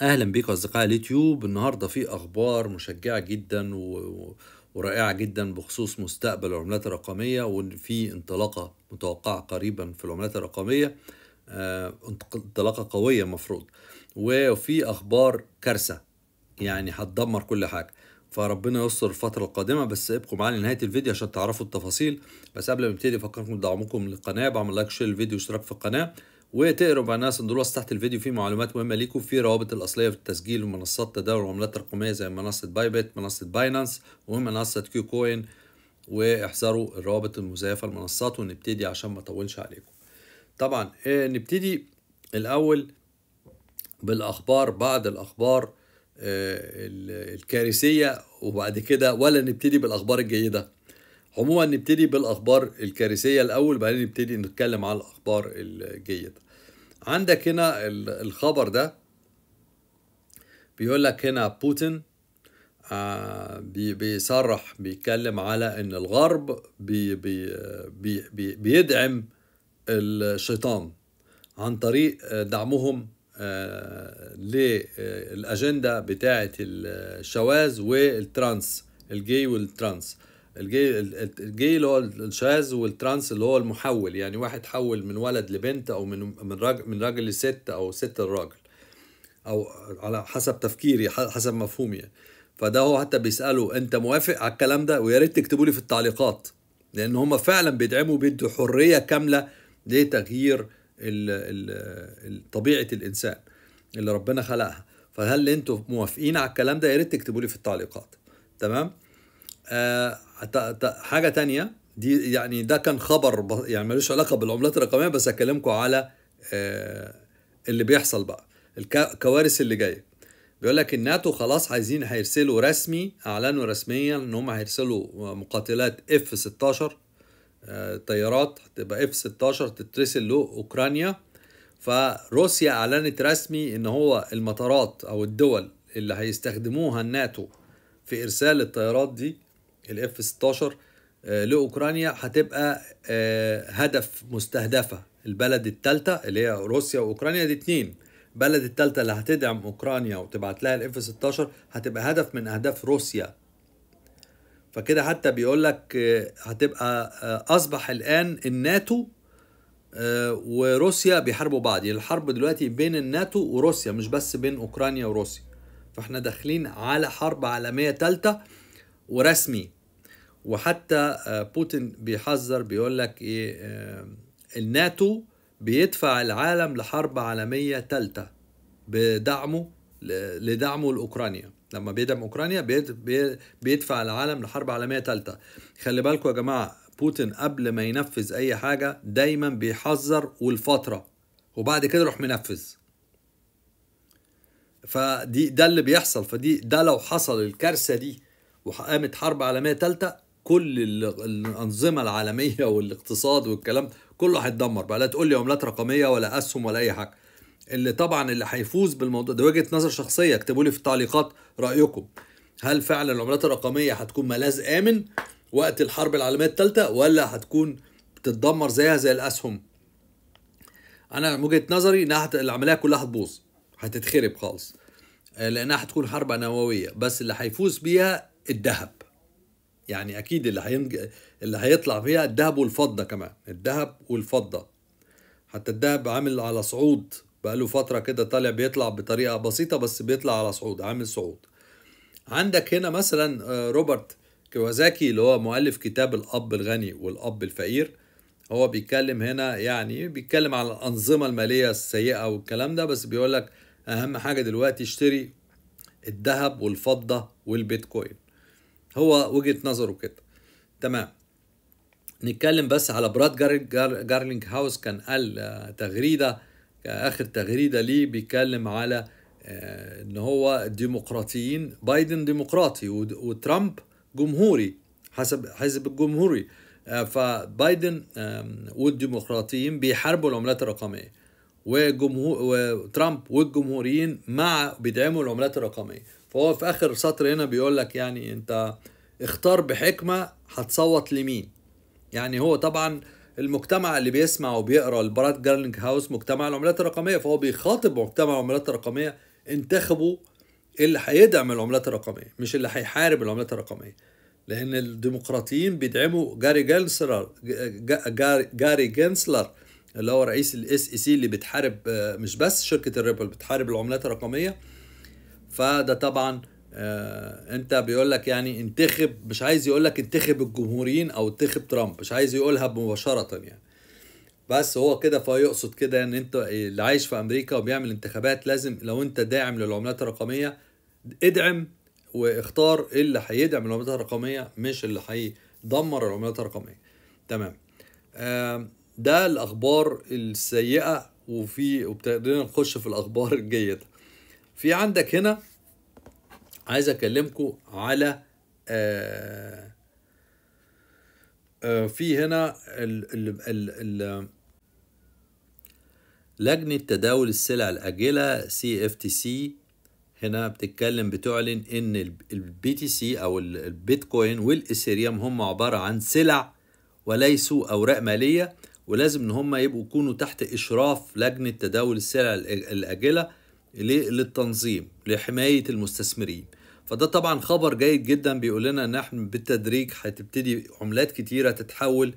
اهلا بيك اصدقاء اليوتيوب النهارده في اخبار مشجعه جدا و... ورائعه جدا بخصوص مستقبل العملات الرقميه وفي انطلاقه متوقعه قريبا في العملات الرقميه آه، انطلاقه قويه مفروض وفي اخبار كارثه يعني هتدمر كل حاجه فربنا يستر الفترة القادمة بس ابقوا معانا لنهاية الفيديو عشان تعرفوا التفاصيل بس قبل ما نبتدي افكركم بدعمكم للقناة بعمل لايك شير الفيديو واشتراك في القناة وتقرب بقى الناس الوصف تحت الفيديو فيه معلومات مهمه ليكم في روابط الاصليه في التسجيل ومنصات تداول العملات الرقميه زي منصه بايبت منصه باينانس ومنصه كيو كوين واحذروا الروابط المزيفه المنصات ونبتدي عشان ما اطولش عليكم طبعا آه، نبتدي الاول بالاخبار بعد الاخبار آه، الكارثيه وبعد كده ولا نبتدي بالاخبار الجيده عموما نبتدي بالاخبار الكارثيه الاول بعدين نبتدي نتكلم على الاخبار الجيده عندك هنا الخبر ده بيقول لك هنا بوتين آه، بيصرح بيتكلم على ان الغرب بي بي بي بيدعم الشيطان عن طريق دعمهم آه، للاجنده بتاعه الشواذ والترانس الجي والترانس الجي الجي اللي هو الشاذ والترانس اللي هو المحول يعني واحد حول من ولد لبنت او من من راجل من راجل لست او ست لراجل او على حسب تفكيري حسب مفهومي يعني. فده هو حتى بيسالوا انت موافق على الكلام ده ويا ريت تكتبوا لي في التعليقات لان هم فعلا بيدعموا بيدوا حريه كامله لتغيير طبيعه الانسان اللي ربنا خلقها فهل انتوا موافقين على الكلام ده يا ريت تكتبوا لي في التعليقات تمام آه، حاجه تانية دي يعني ده كان خبر يعني ملوش علاقه بالعملات الرقميه بس اكلمكم على آه، اللي بيحصل بقى الكوارث اللي جايه بيقول لك الناتو خلاص عايزين هيرسلوا رسمي اعلنوا رسميا ان هم هيرسلوا مقاتلات اف 16 آه، طيارات هتبقى اف 16 تترسل لاوكرانيا فروسيا اعلنت رسمي ان هو المطارات او الدول اللي هيستخدموها الناتو في ارسال الطيارات دي الاف 16 آه، لاوكرانيا هتبقى آه، هدف مستهدفه البلد الثالثه اللي هي روسيا واوكرانيا دي اتنين البلد الثالثه اللي هتدعم اوكرانيا وتبعت لها الاف 16 هتبقى هدف من اهداف روسيا فكده حتى بيقول لك آه، هتبقى اصبح الان الناتو وروسيا بيحاربوا بعض يعني الحرب دلوقتي بين الناتو وروسيا مش بس بين اوكرانيا وروسيا فاحنا داخلين على حرب عالميه ثالثه ورسمي وحتى آه، بوتين بيحذر بيقول لك ايه آه، الناتو بيدفع العالم لحرب عالميه ثالثه بدعمه لدعمه لاوكرانيا لما بيدعم اوكرانيا بيدفع العالم لحرب عالميه ثالثه خلي بالكم يا جماعه بوتين قبل ما ينفذ اي حاجه دايما بيحذر والفتره وبعد كده يروح منفذ فدي ده اللي بيحصل فدي ده لو حصل الكارثه دي وقامت حرب عالميه ثالثه كل الانظمه العالميه والاقتصاد والكلام كله هيتدمر بقى لا تقول لي عملات رقميه ولا اسهم ولا اي حاجه اللي طبعا اللي هيفوز بالموضوع ده وجهه نظر شخصيه اكتبوا لي في التعليقات رايكم هل فعلا العملات الرقميه هتكون ملاذ امن وقت الحرب العالميه الثالثه ولا هتكون بتتدمر زيها زي الاسهم انا وجهه نظري انها العمليه كلها هتبوظ هتتخرب خالص لانها هتكون حرب نوويه بس اللي هيفوز بيها الذهب يعني اكيد اللي هينج... اللي هيطلع فيها الذهب والفضه كمان الذهب والفضه حتى الذهب عامل على صعود بقاله فتره كده طالع بيطلع بطريقه بسيطه بس بيطلع على صعود عامل صعود عندك هنا مثلا آه، روبرت كيوازاكي اللي هو مؤلف كتاب الاب الغني والاب الفقير هو بيتكلم هنا يعني بيتكلم على الانظمه الماليه السيئه والكلام ده بس بيقول لك اهم حاجه دلوقتي اشتري الذهب والفضه والبيتكوين هو وجهه نظره كده تمام نتكلم بس على براد جارلينج جار هاوس كان قال آه، تغريده آه، اخر تغريده ليه بيتكلم على آه، ان هو الديمقراطيين بايدن ديمقراطي وترامب جمهوري حسب حزب الجمهوري فبايدن والديمقراطيين بيحاربوا العملات الرقميه وجمهور وترامب والجمهوريين مع بيدعموا العملات الرقميه فهو في اخر سطر هنا بيقول لك يعني انت اختار بحكمه هتصوت لمين يعني هو طبعا المجتمع اللي بيسمع وبيقرا البراد جارلينج هاوس مجتمع العملات الرقميه فهو بيخاطب مجتمع العملات الرقميه انتخبوا اللي هيدعم العملات الرقميه مش اللي هيحارب العملات الرقميه لان الديمقراطيين بيدعموا جاري جنسلر جاري جنسلر اللي هو رئيس الاس اي سي e اللي بتحارب آه، مش بس شركه الريبل بتحارب العملات الرقميه فده طبعا آه، انت بيقول لك يعني انتخب مش عايز يقول لك انتخب الجمهوريين او انتخب ترامب مش عايز يقولها مباشره يعني بس هو كده فيقصد كده ان انت اللي عايش في امريكا وبيعمل انتخابات لازم لو انت داعم للعملات الرقميه ادعم واختار اللي هيدعم العملات الرقميه مش اللي هيدمر العملات الرقميه تمام ده الاخبار السيئه وفي وابتدينا نخش في الاخبار الجيده في عندك هنا عايز اكلمكم على آه, آه، في هنا ال ال ال لجنة تداول السلع الآجلة سي اف تي سي هنا بتتكلم بتعلن إن البي تي سي أو البيتكوين والإيثيريوم هم عبارة عن سلع وليسوا أوراق مالية ولازم ان هم يبقوا يكونوا تحت اشراف لجنه تداول السلع الاجله للتنظيم لحمايه المستثمرين فده طبعا خبر جيد جدا بيقول لنا ان احنا بالتدريج هتبتدي عملات كتيره تتحول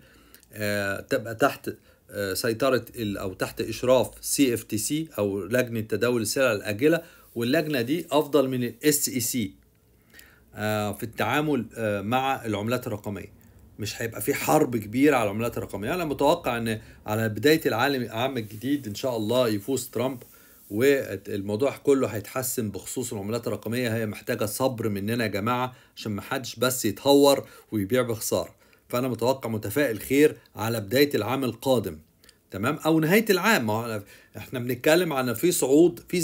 آه، تبقى تحت آه، سيطره او تحت اشراف سي اف تي سي او لجنه تداول السلع الاجله واللجنه دي افضل من الاس e اي آه، سي في التعامل مع العملات الرقميه مش هيبقى في حرب كبيره على العملات الرقميه انا متوقع ان على بدايه العالم العام الجديد ان شاء الله يفوز ترامب والموضوع كله هيتحسن بخصوص العملات الرقميه هي محتاجه صبر مننا يا جماعه عشان ما حدش بس يتهور ويبيع بخساره فانا متوقع متفائل خير على بدايه العام القادم تمام او نهايه العام ما احنا بنتكلم عن في صعود في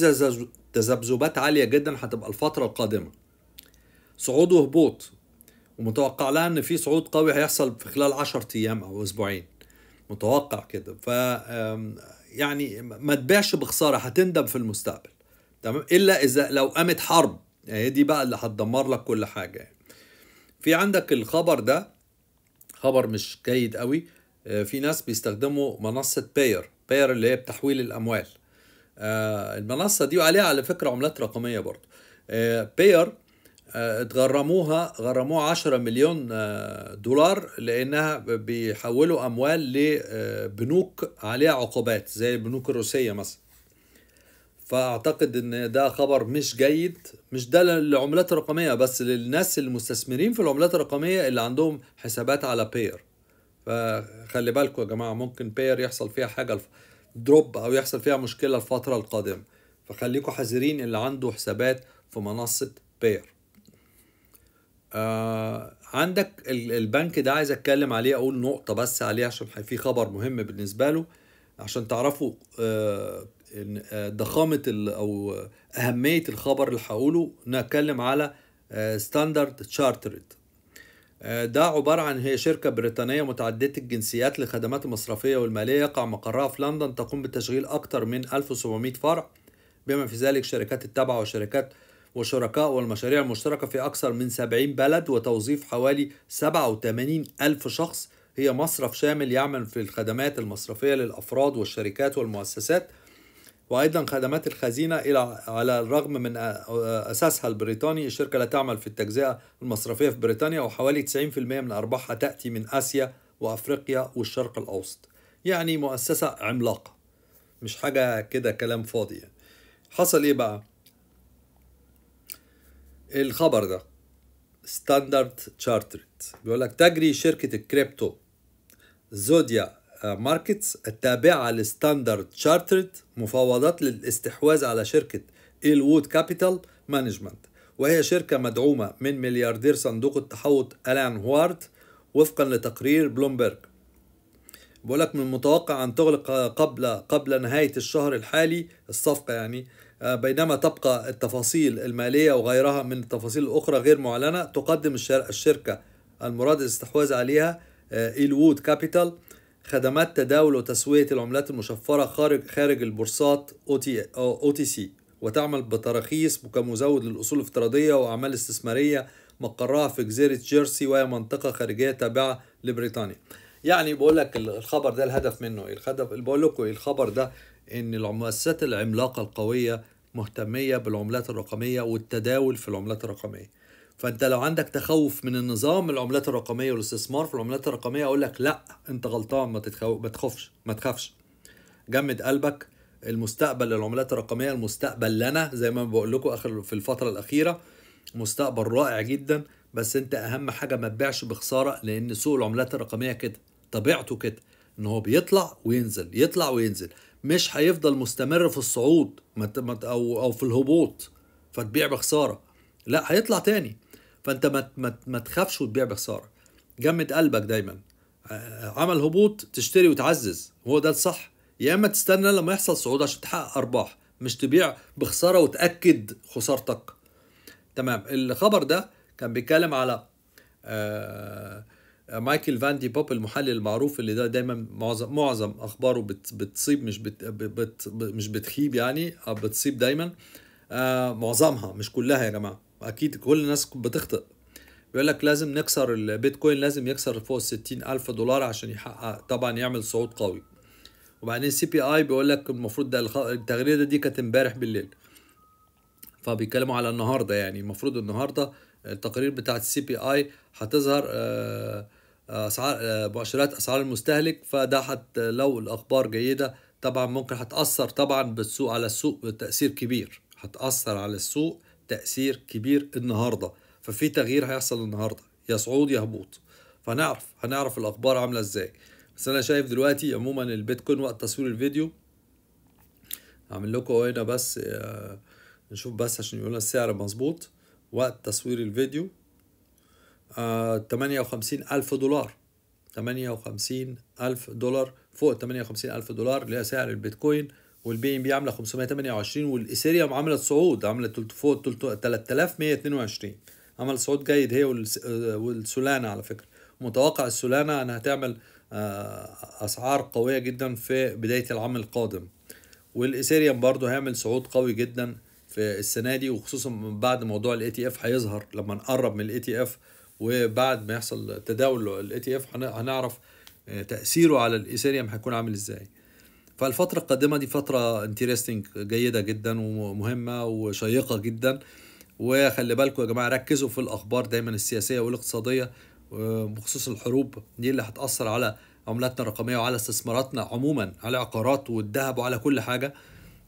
تذبذبات عاليه جدا هتبقى الفتره القادمه صعود وهبوط ومتوقع لها ان في صعود قوي هيحصل في خلال 10 ايام او اسبوعين متوقع كده ف يعني ما تبيعش بخساره هتندم في المستقبل تمام الا اذا لو قامت حرب هي دي بقى اللي هتدمر لك كل حاجه يعني. في عندك الخبر ده خبر مش جيد قوي آه، في ناس بيستخدموا منصه باير باير اللي هي بتحويل الاموال آه، المنصه دي وعليها على فكره عملات رقميه برضو باير آه، آه، اتغرموها غرموها 10 مليون آه، دولار لانها بيحولوا اموال لبنوك آه، عليها عقوبات زي البنوك الروسيه مثلا فاعتقد ان ده خبر مش جيد مش ده للعملات الرقميه بس للناس المستثمرين في العملات الرقميه اللي عندهم حسابات على بير فخلي بالكم يا جماعه ممكن بير يحصل فيها حاجه دروب او يحصل فيها مشكله الفتره القادمه فخليكم حذرين اللي عنده حسابات في منصه بير آه عندك البنك ده عايز اتكلم عليه اقول نقطة بس عليه عشان في خبر مهم بالنسبة له عشان تعرفوا آه, آه، ضخامة او اهمية الخبر اللي هقوله نتكلم على ستاندرد آه، تشارترد آه، ده عبارة عن هي شركة بريطانية متعددة الجنسيات للخدمات المصرفية والمالية يقع مقرها في لندن تقوم بتشغيل أكثر من 1700 فرع بما في ذلك شركات التابعة وشركات وشركاء والمشاريع المشتركة في أكثر من 70 بلد وتوظيف حوالي 87 ألف شخص هي مصرف شامل يعمل في الخدمات المصرفية للأفراد والشركات والمؤسسات وأيضا خدمات الخزينة إلى على الرغم من أساسها البريطاني الشركة لا تعمل في التجزئة المصرفية في بريطانيا وحوالي 90% من أرباحها تأتي من آسيا وأفريقيا والشرق الأوسط يعني مؤسسة عملاقة مش حاجة كده كلام فاضي يعني. حصل إيه بقى؟ الخبر ده ستاندرد تشارترد بيقول لك تجري شركة الكريبتو زوديا ماركتس التابعة لستاندرد تشارترد مفاوضات للاستحواذ على شركة الوود كابيتال مانجمنت وهي شركة مدعومة من ملياردير صندوق التحوط ألان هوارد وفقا لتقرير بلومبرج لك من المتوقع أن تغلق قبل قبل نهاية الشهر الحالي الصفقة يعني آه، بينما تبقى التفاصيل المالية وغيرها من التفاصيل الأخرى غير معلنة تقدم الشركة المراد الاستحواذ عليها آه، إيلوود كابيتال خدمات تداول وتسوية العملات المشفرة خارج خارج البورصات أو تي سي وتعمل بتراخيص كمزود للأصول الافتراضية وأعمال استثمارية مقرها في جزيرة جيرسي وهي منطقة خارجية تابعة لبريطانيا يعني بقول لك الخبر ده الهدف منه ايه الهدف بقول لكم الخبر ده ان المؤسسات العملاقة القوية مهتمية بالعملات الرقمية والتداول في العملات الرقمية فانت لو عندك تخوف من النظام العملات الرقميه والاستثمار في العملات الرقميه اقول لك لا انت غلطان ما تتخو... ما تخافش ما تخافش جمد قلبك المستقبل للعملات الرقميه المستقبل لنا زي ما بقول لكم اخر في الفتره الاخيره مستقبل رائع جدا بس انت اهم حاجه ما تبيعش بخساره لان سوق العملات الرقميه كده طبيعته كده ان هو بيطلع وينزل يطلع وينزل مش هيفضل مستمر في الصعود او او في الهبوط فتبيع بخساره لا هيطلع تاني فانت ما ما تخافش وتبيع بخساره جمد قلبك دايما آه، آه، عمل هبوط تشتري وتعزز هو ده الصح يا اما تستنى لما يحصل صعود عشان تحقق ارباح مش تبيع بخساره وتاكد خسارتك تمام الخبر ده كان بيتكلم على آه مايكل فاندي بوب المحلل المعروف اللي ده دايما معظم معظم اخباره بت بتصيب مش بت بت مش بتخيب يعني آه، بتصيب دايما آه، معظمها مش كلها يا جماعه اكيد كل الناس بتخطئ بيقول لك لازم نكسر البيتكوين لازم يكسر فوق ال 60 الف دولار عشان يحقق طبعا يعمل صعود قوي وبعدين سي بي اي بيقول لك المفروض ده التغريده دي كانت امبارح بالليل فبيتكلموا على النهارده يعني المفروض النهارده التقارير بتاعه السي بي اي هتظهر آه، آه، اسعار آه، مؤشرات اسعار المستهلك فده حت لو الاخبار جيده طبعا ممكن هتاثر طبعا بالسوق على السوق تاثير كبير هتاثر على السوق تاثير كبير النهارده ففي تغيير هيحصل النهارده يا صعود يا هبوط فنعرف هنعرف الاخبار عامله ازاي بس انا شايف دلوقتي عموما البيتكوين وقت تصوير الفيديو هعمل لكم هنا بس آه نشوف بس عشان يقولنا السعر مظبوط وقت تصوير الفيديو آه، تمانية 58 ألف دولار 58 ألف دولار فوق 58 ألف دولار اللي هي سعر البيتكوين والبي ام بي عامله 528 والايثيريوم عملت صعود عملت فوق 3122 عمل صعود جيد هي آه، والسولانا على فكره متوقع السولانا انها تعمل آه، اسعار قويه جدا في بدايه العام القادم والايثيريوم برضه هيعمل صعود قوي جدا في السنه دي وخصوصا من بعد موضوع الاي تي اف هيظهر لما نقرب من الاي تي اف وبعد ما يحصل تداول الاي تي اف هنعرف آه، تاثيره على الايثيريوم هيكون عامل ازاي فالفترة القادمة دي فترة انترستنج جيدة جدا ومهمة وشيقة جدا وخلي بالكم يا جماعة ركزوا في الأخبار دايما السياسية والاقتصادية آه، بخصوص الحروب دي اللي هتأثر على عملاتنا الرقمية وعلى استثماراتنا عموما على عقارات والذهب وعلى كل حاجة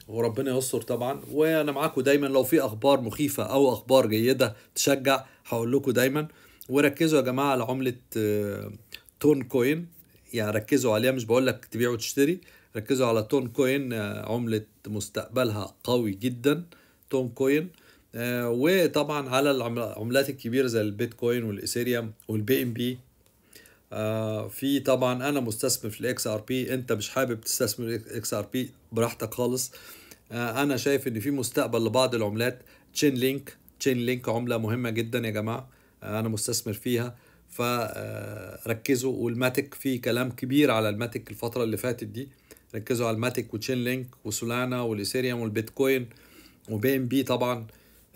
وربنا يستر طبعا وانا معاكم دايما لو في اخبار مخيفه او اخبار جيده تشجع هقول لكم دايما وركزوا يا جماعه على عمله آه، تون كوين يعني ركزوا عليها مش بقول لك تبيع وتشتري ركزوا على تون كوين آه، عمله مستقبلها قوي جدا تون كوين آه، وطبعا على العملات الكبيره زي البيتكوين والايثيريوم والبي ام بي آه، في طبعا انا مستثمر في الاكس ار بي انت مش حابب تستثمر الاكس ار بي براحتك خالص آه، انا شايف ان في مستقبل لبعض العملات تشين لينك تشين لينك عمله مهمه جدا يا جماعه آه، انا مستثمر فيها فركزوا والماتك في كلام كبير على الماتك الفتره اللي فاتت دي ركزوا على الماتك وتشين لينك وسولانا والايثيريوم والبيتكوين وبي ام بي طبعا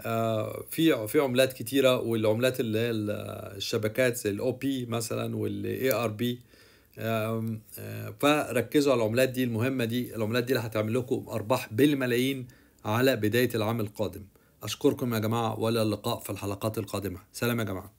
آه، في في عملات كتيره والعملات اللي هي الشبكات زي الاو بي مثلا والاي ار بي آه، فركزوا على العملات دي المهمه دي العملات دي اللي هتعمل لكم ارباح بالملايين على بدايه العام القادم اشكركم يا جماعه والى اللقاء في الحلقات القادمه سلام يا جماعه